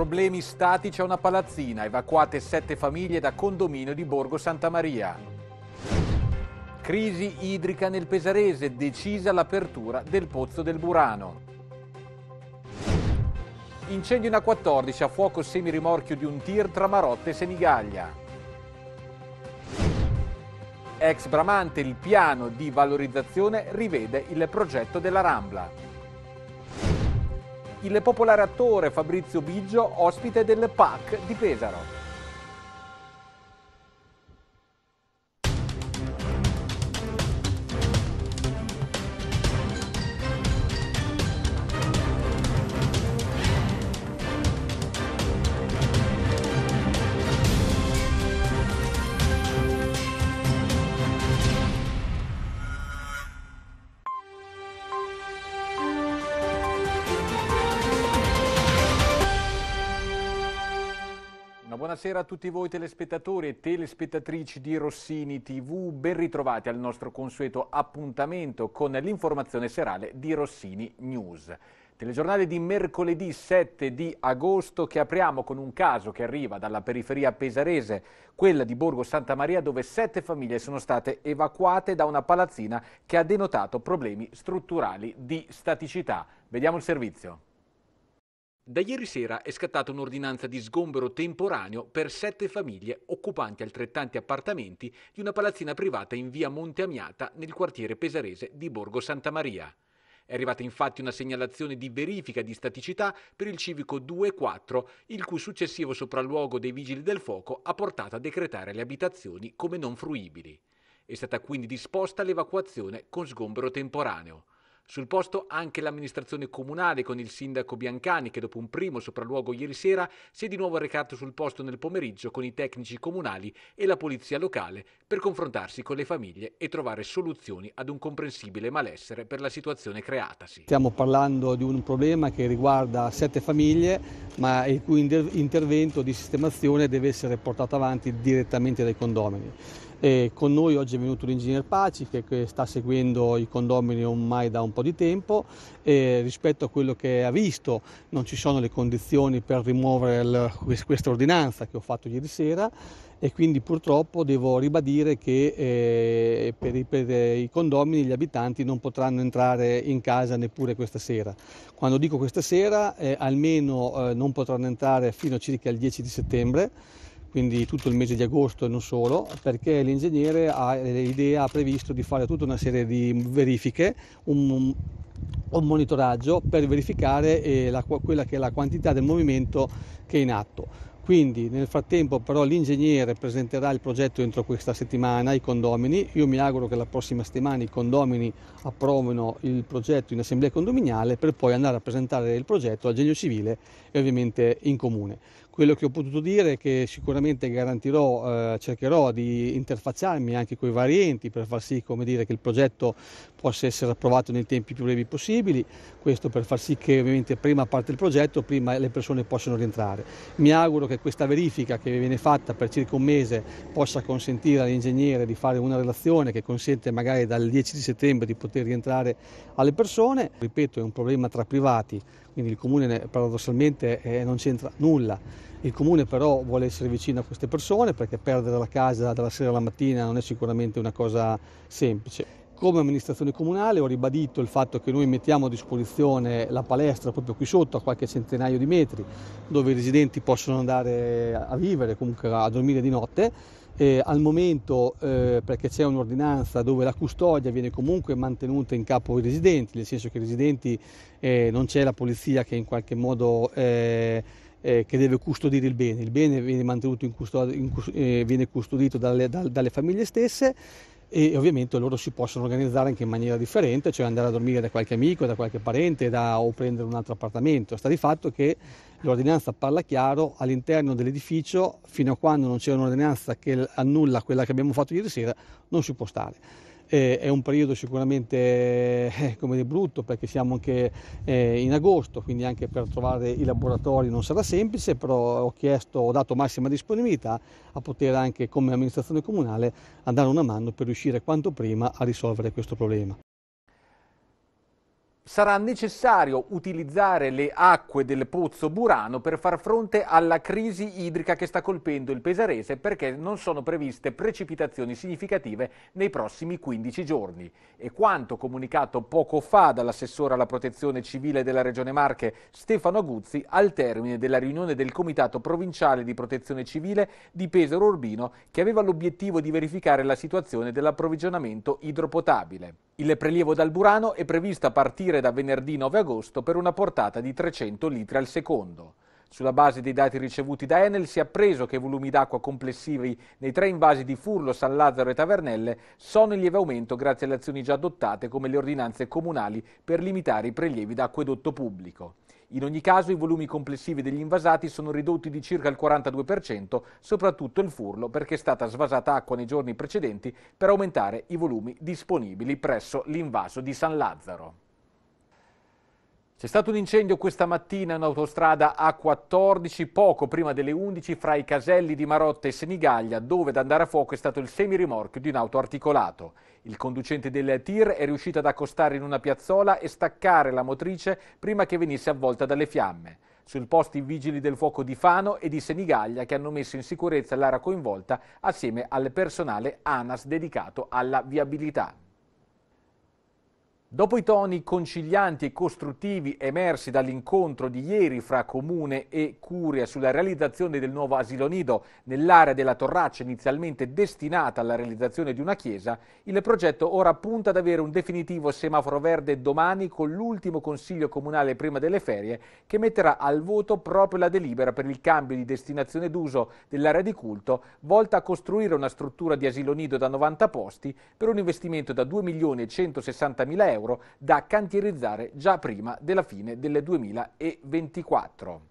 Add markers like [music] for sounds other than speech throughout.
Problemi statici a una palazzina, evacuate sette famiglie da condominio di Borgo Santa Maria. Crisi idrica nel Pesarese, decisa l'apertura del pozzo del Burano. Incendio in A14 a fuoco semirimorchio di un tir tra Marotte e Senigallia. Ex Bramante, il piano di valorizzazione rivede il progetto della Rambla il popolare attore Fabrizio Biggio, ospite del PAC di Pesaro. buonasera a tutti voi telespettatori e telespettatrici di Rossini TV. Ben ritrovati al nostro consueto appuntamento con l'informazione serale di Rossini News. Telegiornale di mercoledì 7 di agosto che apriamo con un caso che arriva dalla periferia pesarese, quella di Borgo Santa Maria dove sette famiglie sono state evacuate da una palazzina che ha denotato problemi strutturali di staticità. Vediamo il servizio. Da ieri sera è scattata un'ordinanza di sgombero temporaneo per sette famiglie occupanti altrettanti appartamenti di una palazzina privata in via Monte Amiata nel quartiere pesarese di Borgo Santa Maria. È arrivata infatti una segnalazione di verifica di staticità per il civico 2-4, il cui successivo sopralluogo dei vigili del fuoco ha portato a decretare le abitazioni come non fruibili. È stata quindi disposta l'evacuazione con sgombero temporaneo. Sul posto anche l'amministrazione comunale con il sindaco Biancani che dopo un primo sopralluogo ieri sera si è di nuovo recato sul posto nel pomeriggio con i tecnici comunali e la polizia locale per confrontarsi con le famiglie e trovare soluzioni ad un comprensibile malessere per la situazione creatasi. Stiamo parlando di un problema che riguarda sette famiglie ma il cui intervento di sistemazione deve essere portato avanti direttamente dai condomini. E con noi oggi è venuto l'ingegner Paci che, sta seguendo i condomini ormai da un po' di tempo e rispetto a quello che ha visto non ci sono le condizioni per rimuovere il, questa ordinanza che ho fatto ieri sera e quindi purtroppo devo ribadire che eh, per, i, per, eh, i, condomini gli abitanti non potranno entrare in casa neppure questa sera. Quando dico questa sera eh, almeno eh, non potranno entrare fino a circa il 10 di settembre quindi tutto il mese di agosto e non solo, perché l'ingegnere ha eh, l'idea, ha previsto di fare tutta una serie di verifiche, un, un monitoraggio per verificare eh, la, quella che è la quantità del movimento che è in atto. Quindi nel frattempo però l'ingegnere presenterà il progetto entro questa settimana ai condomini, io mi auguro che la prossima settimana i condomini approvino il progetto in assemblea condominiale per poi andare a presentare il progetto al genio civile e ovviamente in comune. Quello che ho potuto dire è che sicuramente garantirò, eh, cercherò di interfacciarmi anche con i vari enti per far sì dire, che il progetto possa essere approvato nei tempi più brevi possibili, questo per far sì che ovviamente prima parte il progetto, prima le persone possano rientrare. Mi auguro che questa verifica che viene fatta per circa un mese possa consentire all'ingegnere di fare una relazione che consente magari dal 10 di settembre di poter rientrare alle persone. Ripeto, è un problema tra privati, quindi il comune paradossalmente eh, non c'entra nulla. Il comune però vuole essere vicino a queste persone perché perdere la casa dalla sera alla mattina non è sicuramente una cosa semplice. Come amministrazione comunale ho ribadito il fatto che noi mettiamo a disposizione la palestra proprio qui sotto a qualche centinaio di metri dove i residenti possono andare a vivere, comunque a dormire di notte. E al momento, eh, perché c'è un'ordinanza dove la custodia viene comunque mantenuta in capo ai residenti, nel senso che i residenti eh, non c'è la polizia che in qualche modo... Eh, eh, che deve custodire il bene. Il bene viene, in custod- in eh, viene custodito dalle, dalle famiglie stesse e ovviamente loro si possono organizzare anche in maniera differente, cioè andare a dormire da qualche amico, da qualche parente da, o prendere un altro appartamento. Sta di fatto che l'ordinanza parla chiaro all'interno dell'edificio, fino a quando non c'è un'ordinanza che annulla quella che abbiamo fatto ieri sera, non si può stare è un periodo sicuramente eh, dire, brutto perché siamo anche eh, in agosto, quindi anche per trovare i laboratori non sarà semplice, però ho chiesto, ho dato massima disponibilità a poter anche come amministrazione comunale a dare una mano per riuscire quanto prima a risolvere questo problema sarà necessario utilizzare le acque del pozzo Burano per far fronte alla crisi idrica che sta colpendo il Pesarese perché non sono previste precipitazioni significative nei prossimi 15 giorni. E quanto comunicato poco fa dall'assessore alla protezione civile della Regione Marche Stefano Aguzzi al termine della riunione del Comitato Provinciale di Protezione Civile di Pesaro Urbino che aveva l'obiettivo di verificare la situazione dell'approvvigionamento idropotabile. Il prelievo dal Burano è previsto a partire partire da venerdì 9 agosto per una portata di 300 litri al secondo. Sulla base dei dati ricevuti da Enel si è appreso che i volumi d'acqua complessivi nei tre invasi di Furlo, San Lazzaro e Tavernelle sono in lieve aumento grazie alle azioni già adottate come le ordinanze comunali per limitare i prelievi d'acquedotto pubblico. In ogni caso i volumi complessivi degli invasati sono ridotti di circa il 42%, soprattutto il Furlo perché è stata svasata acqua nei giorni precedenti per aumentare i volumi disponibili presso l'invaso di San Lazzaro. C'è stato un incendio questa mattina in autostrada A14, poco prima delle 11, fra i caselli di Marotta e Senigaglia, dove ad andare a fuoco è stato il semirimorchio di un auto articolato. Il conducente del tir è riuscito ad accostare in una piazzola e staccare la motrice prima che venisse avvolta dalle fiamme. Sul posto i vigili del fuoco di Fano e di Senigaglia che hanno messo in sicurezza l'area coinvolta assieme al personale ANAS dedicato alla viabilità. Dopo i toni concilianti e costruttivi emersi dall'incontro di ieri fra Comune e Curia sulla realizzazione del nuovo asilo nido nell'area della Torraccia inizialmente destinata alla realizzazione di una chiesa, il progetto ora punta ad avere un definitivo semaforo verde domani con l'ultimo Consiglio Comunale prima delle ferie che metterà al voto proprio la delibera per il cambio di destinazione d'uso dell'area di culto volta a costruire una struttura di asilo nido da 90 posti per un investimento da 2.160.000 euro euro da cantierizzare già prima della fine del 2024.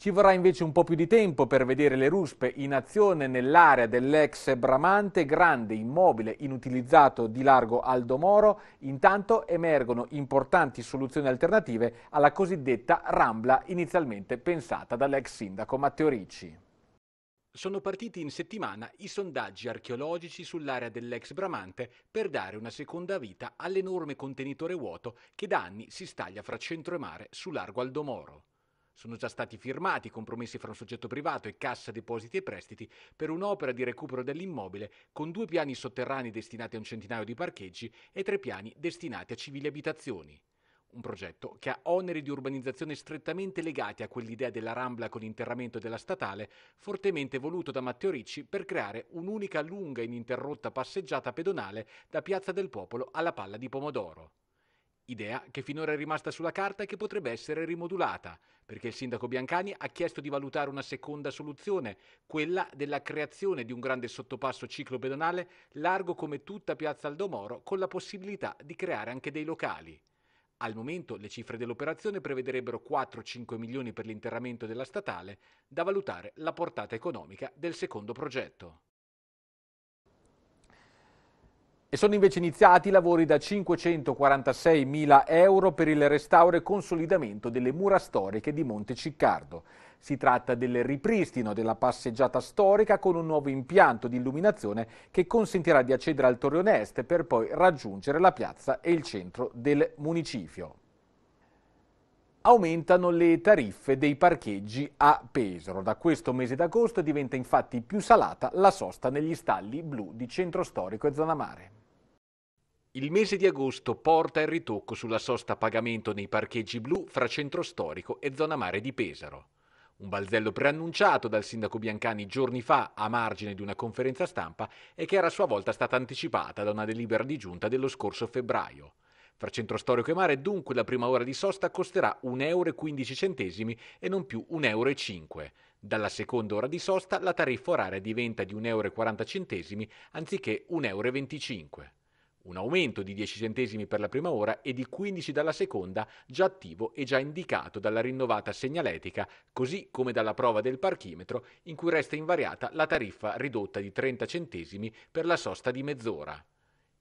Ci vorrà invece un po' più di tempo per vedere le ruspe in azione nell'area dell'ex Bramante, grande immobile inutilizzato di largo Aldo Moro. Intanto emergono importanti soluzioni alternative alla cosiddetta rambla inizialmente pensata dall'ex sindaco Matteo Ricci. Sono partiti in settimana i sondaggi archeologici sull'area dell'ex Bramante per dare una seconda vita all'enorme contenitore vuoto che da anni si staglia fra centro e mare su largo Aldomoro. Sono già stati firmati compromessi fra un soggetto privato e Cassa Depositi e Prestiti per un'opera di recupero dell'immobile con due piani sotterranei destinati a un centinaio di parcheggi e tre piani destinati a civili abitazioni un progetto che ha oneri di urbanizzazione strettamente legati a quell'idea della Rambla con l'interramento della statale, fortemente voluto da Matteo Ricci per creare un'unica lunga e ininterrotta passeggiata pedonale da Piazza del Popolo alla Palla di Pomodoro. Idea che finora è rimasta sulla carta e che potrebbe essere rimodulata, perché il sindaco Biancani ha chiesto di valutare una seconda soluzione, quella della creazione di un grande sottopasso ciclopedonale largo come tutta Piazza Aldomoro, con la possibilità di creare anche dei locali. Al momento le cifre dell'operazione prevederebbero 4-5 milioni per l'interramento della statale, da valutare la portata economica del secondo progetto. E sono invece iniziati i lavori da 546 mila euro per il restauro e consolidamento delle mura storiche di Monte Ciccardo. Si tratta del ripristino della passeggiata storica con un nuovo impianto di illuminazione che consentirà di accedere al Torrione Est per poi raggiungere la piazza e il centro del municipio aumentano le tariffe dei parcheggi a Pesaro. Da questo mese d'agosto diventa infatti più salata la sosta negli stalli blu di centro storico e zona mare. Il mese di agosto porta il ritocco sulla sosta a pagamento nei parcheggi blu fra centro storico e zona mare di Pesaro. Un balzello preannunciato dal sindaco Biancani giorni fa a margine di una conferenza stampa e che era a sua volta stata anticipata da una delibera di giunta dello scorso febbraio. Fra centro storico e mare, dunque, la prima ora di sosta costerà 1,15 euro e non più 1,05 euro. Dalla seconda ora di sosta la tariffa oraria diventa di 1,40 euro anziché 1,25 euro un aumento di 10 centesimi per la prima ora e di 15 dalla seconda, già attivo e già indicato dalla rinnovata segnaletica, così come dalla prova del parchimetro, in cui resta invariata la tariffa ridotta di 30 centesimi per la sosta di mezz'ora.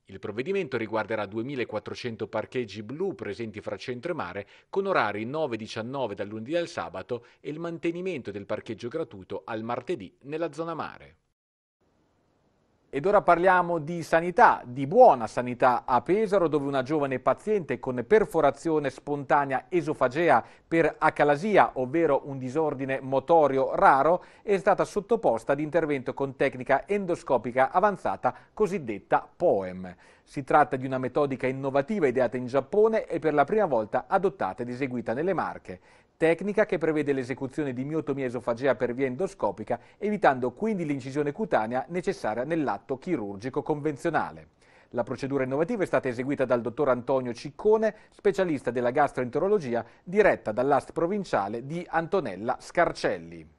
Il provvedimento riguarderà 2.400 parcheggi blu presenti fra centro e mare, con orari 9-19 dal lunedì al sabato e il mantenimento del parcheggio gratuito al martedì nella zona mare. Ed ora parliamo di sanità, di buona sanità a Pesaro, dove una giovane paziente con perforazione spontanea esofagea per acalasia, ovvero un disordine motorio raro, è stata sottoposta ad intervento con tecnica endoscopica avanzata, cosiddetta POEM. Si tratta di una metodica innovativa ideata in Giappone e per la prima volta adottata ed eseguita nelle Marche tecnica che prevede l'esecuzione di miotomia esofagea per via endoscopica, evitando quindi l'incisione cutanea necessaria nell'atto chirurgico convenzionale. La procedura innovativa è stata eseguita dal dottor Antonio Ciccone, specialista della gastroenterologia, diretta dall'AST provinciale di Antonella Scarcelli.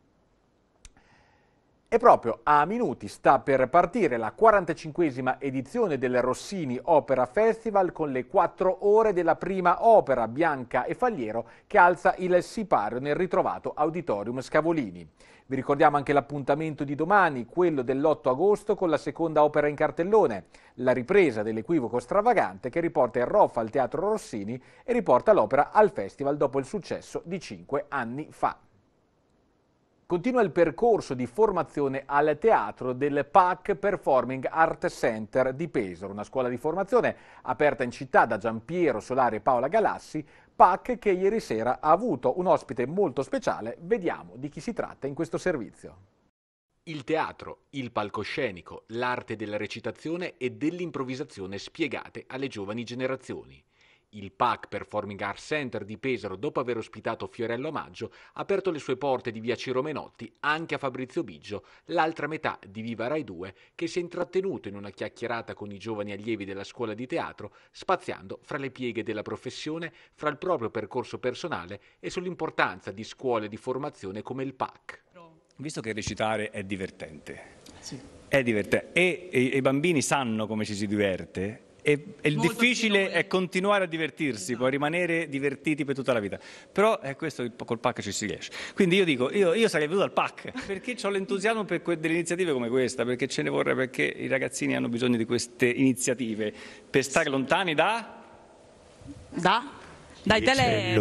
E proprio a minuti sta per partire la 45esima edizione del Rossini Opera Festival con le quattro ore della prima opera Bianca e Fagliero che alza il sipario nel ritrovato Auditorium Scavolini. Vi ricordiamo anche l'appuntamento di domani, quello dell'8 agosto con la seconda opera in cartellone, la ripresa dell'equivoco stravagante che riporta il Roff al Teatro Rossini e riporta l'opera al festival dopo il successo di cinque anni fa continua il percorso di formazione al teatro del PAC Performing Art Center di Pesaro, una scuola di formazione aperta in città da Giampiero Solari e Paola Galassi, PAC che ieri sera ha avuto un ospite molto speciale, vediamo di chi si tratta in questo servizio. Il teatro, il palcoscenico, l'arte della recitazione e dell'improvvisazione spiegate alle giovani generazioni. Il PAC Performing Arts Center di Pesaro, dopo aver ospitato Fiorello Maggio, ha aperto le sue porte di via Ciro Menotti anche a Fabrizio Biggio, l'altra metà di Viva Rai 2, che si è intrattenuto in una chiacchierata con i giovani allievi della scuola di teatro, spaziando fra le pieghe della professione, fra il proprio percorso personale e sull'importanza di scuole di formazione come il PAC. Visto che recitare è divertente, sì. è divertente. E, e i bambini sanno come ci si diverte, e, e il difficile è continuare a divertirsi, esatto. puoi rimanere divertiti per tutta la vita. Però è eh, questo col PAC ci si riesce. Quindi io dico, io, io sarei venuto al PAC [laughs] perché ho l'entusiasmo per que- delle iniziative come questa, perché ce ne vorrei, perché i ragazzini hanno bisogno di queste iniziative per stare lontani da... Da? Dai, tele...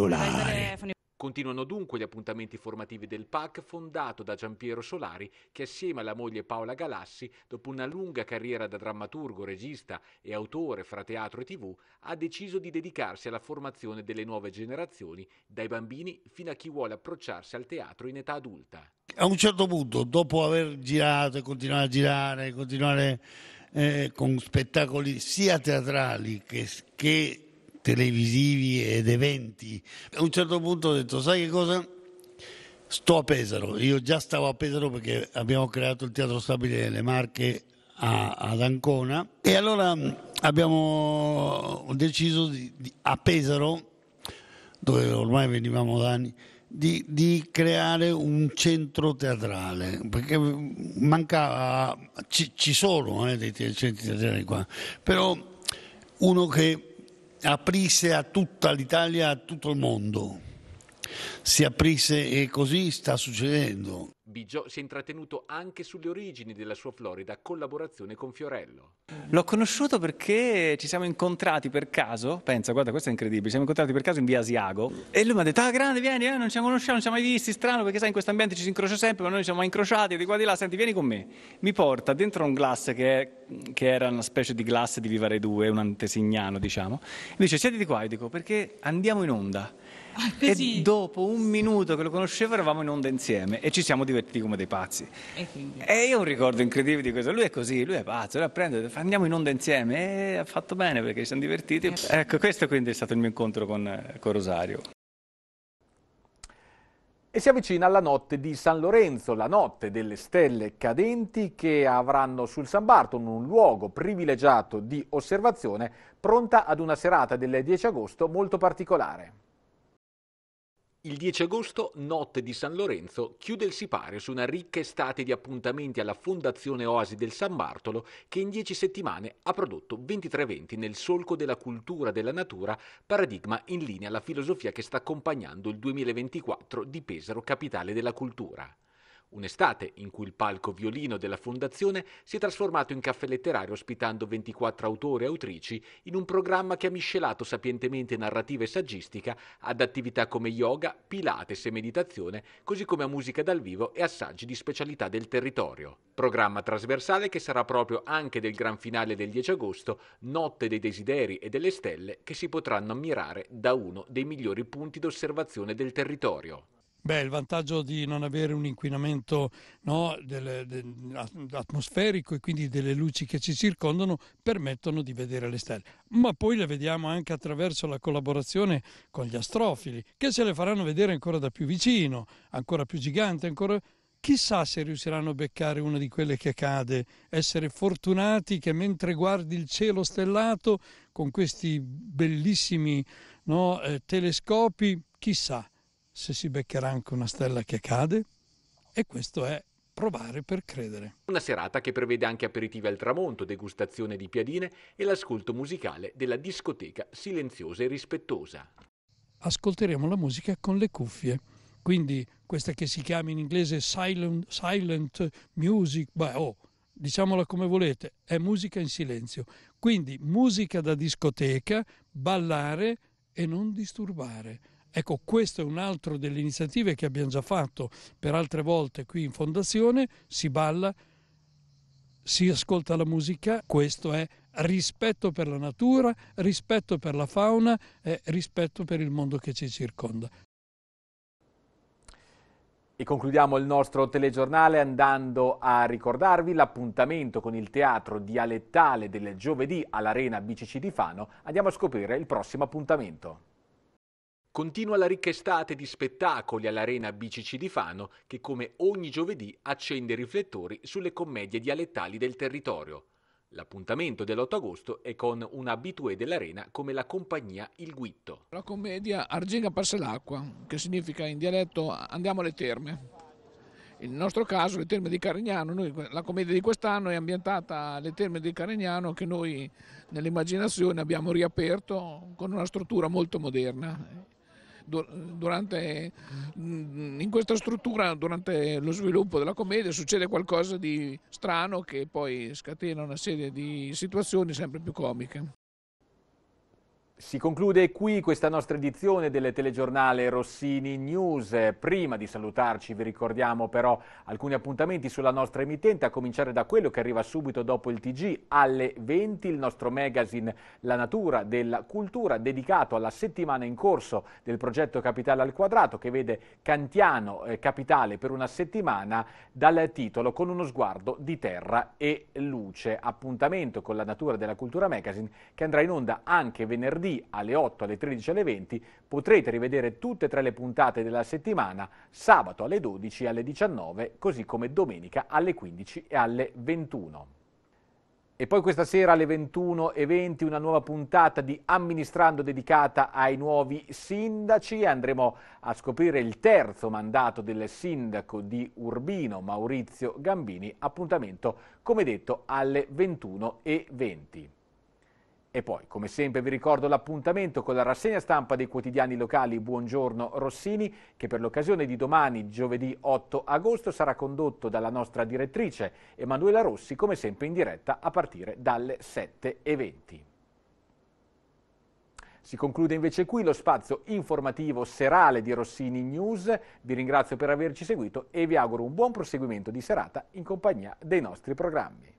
Continuano dunque gli appuntamenti formativi del PAC fondato da Giampiero Solari che assieme alla moglie Paola Galassi, dopo una lunga carriera da drammaturgo, regista e autore fra teatro e tv, ha deciso di dedicarsi alla formazione delle nuove generazioni, dai bambini fino a chi vuole approcciarsi al teatro in età adulta. A un certo punto, dopo aver girato e continuare a girare, continuare eh, con spettacoli sia teatrali che, che televisivi ed eventi. A un certo punto ho detto, sai che cosa? Sto a Pesaro, io già stavo a Pesaro perché abbiamo creato il teatro stabile delle Marche a, ad Ancona e allora mm, abbiamo deciso di, di, a Pesaro, dove ormai venivamo da anni, di, di, creare un centro teatrale perché mm, mancava ci, ci sono eh, dei centri teatrali qua però uno che aprisse a tutta l'Italia, a tutto il mondo. Si aprisse e così sta succedendo. Bigio si è intrattenuto anche sulle origini della sua florida collaborazione con Fiorello. L'ho conosciuto perché ci siamo incontrati per caso, pensa, guarda, questo è incredibile, ci siamo incontrati per caso in via Asiago e lui mi ha detto, ah grande, vieni, eh, non ci conosciamo, non ci siamo mai visti, strano perché sai in questo ambiente ci si incrocia sempre, ma noi ci siamo mai incrociati, di qua di là, senti, vieni con me. Mi porta dentro un glass che, è, che era una specie di glass di Vivare 2, un antesignano diciamo, e dice, siediti qua, io dico, perché andiamo in onda. Ah, e dopo un minuto che lo conoscevo eravamo in onda insieme e ci siamo divertiti come dei pazzi. E, e io ho un ricordo incredibile di questo. Lui è così, lui è pazzo, lui prende, andiamo in onda insieme e ha fatto bene perché ci siamo divertiti. Eh. Ecco, questo quindi è stato il mio incontro con, con Rosario. E si avvicina la notte di San Lorenzo, la notte delle stelle cadenti che avranno sul San Bartolo un luogo privilegiato di osservazione pronta ad una serata del 10 agosto molto particolare. Il 10 agosto, notte di San Lorenzo, chiude il sipario su una ricca estate di appuntamenti alla Fondazione Oasi del San Bartolo che in dieci settimane ha prodotto 23 eventi nel solco della cultura della natura, paradigma in linea alla filosofia che sta accompagnando il 2024 di Pesaro, capitale della cultura. Un'estate in cui il palco violino della fondazione si è trasformato in caffè letterario ospitando 24 autori e autrici in un programma che ha miscelato sapientemente narrativa e saggistica ad attività come yoga, pilates e meditazione, così come a musica dal vivo e assaggi di specialità del territorio. Programma trasversale che sarà proprio anche del gran finale del 10 agosto, Notte dei Desideri e delle Stelle, che si potranno ammirare da uno dei migliori punti d'osservazione del territorio. Beh, il vantaggio di non avere un inquinamento no, del, del, atmosferico e quindi delle luci che ci circondano permettono di vedere le stelle, ma poi le vediamo anche attraverso la collaborazione con gli astrofili, che se le faranno vedere ancora da più vicino, ancora più gigante, ancora... Chissà se riusciranno a beccare una di quelle che cade, essere fortunati che mentre guardi il cielo stellato con questi bellissimi no, eh, telescopi, chissà se si beccherà anche una stella che cade e questo è provare per credere. Una serata che prevede anche aperitivi al tramonto, degustazione di piadine e l'ascolto musicale della discoteca silenziosa e rispettosa. Ascolteremo la musica con le cuffie, quindi questa che si chiama in inglese silent, silent music, beh, oh, diciamola come volete, è musica in silenzio. Quindi musica da discoteca, ballare e non disturbare Ecco, questo è un altro delle iniziative che abbiamo già fatto per altre volte qui in fondazione, si balla, si ascolta la musica, questo è rispetto per la natura, rispetto per la fauna e rispetto per il mondo che ci circonda. E concludiamo il nostro telegiornale andando a ricordarvi l'appuntamento con il teatro dialettale del giovedì all'Arena BCC di Fano. Andiamo a scoprire il prossimo appuntamento. Continua la ricca estate di spettacoli all'Arena BCC di Fano che come ogni giovedì accende i riflettori sulle commedie dialettali del territorio. L'appuntamento dell'8 agosto è con un abitué dell'arena come la compagnia Il Guitto. La commedia Arginga passa l'acqua, che significa in dialetto andiamo alle terme. Nel nostro caso le terme di Carignano, noi, la commedia di quest'anno è ambientata alle terme di Carignano che noi nell'immaginazione abbiamo riaperto con una struttura molto moderna durante, mm, in questa struttura durante lo sviluppo della commedia succede qualcosa di strano che poi scatena una serie di situazioni sempre più comiche. Si conclude qui questa nostra edizione del telegiornale Rossini News. Prima di salutarci vi ricordiamo però alcuni appuntamenti sulla nostra emittente, a cominciare da quello che arriva subito dopo il TG alle 20, il nostro magazine La natura della cultura dedicato alla settimana in corso del progetto Capitale al quadrato che vede Cantiano eh, Capitale per una settimana dal titolo Con uno sguardo di terra e luce. Appuntamento con La natura della cultura magazine che andrà in onda anche venerdì venerdì alle 8, alle 13 alle 20 potrete rivedere tutte e tre le puntate della settimana, sabato alle 12 e alle 19, così come domenica alle 15 e alle 21. E poi questa sera alle 21.20 una nuova puntata di Amministrando dedicata ai nuovi sindaci. Andremo a scoprire il terzo mandato del sindaco di Urbino, Maurizio Gambini. Appuntamento, come detto, alle 21.20. E poi, come sempre, vi ricordo l'appuntamento con la rassegna stampa dei quotidiani locali Buongiorno Rossini, che per l'occasione di domani, giovedì 8 agosto, sarà condotto dalla nostra direttrice Emanuela Rossi, come sempre in diretta a partire dalle 7.20. Si conclude invece qui lo spazio informativo serale di Rossini News. Vi ringrazio per averci seguito e vi auguro un buon proseguimento di serata in compagnia dei nostri programmi.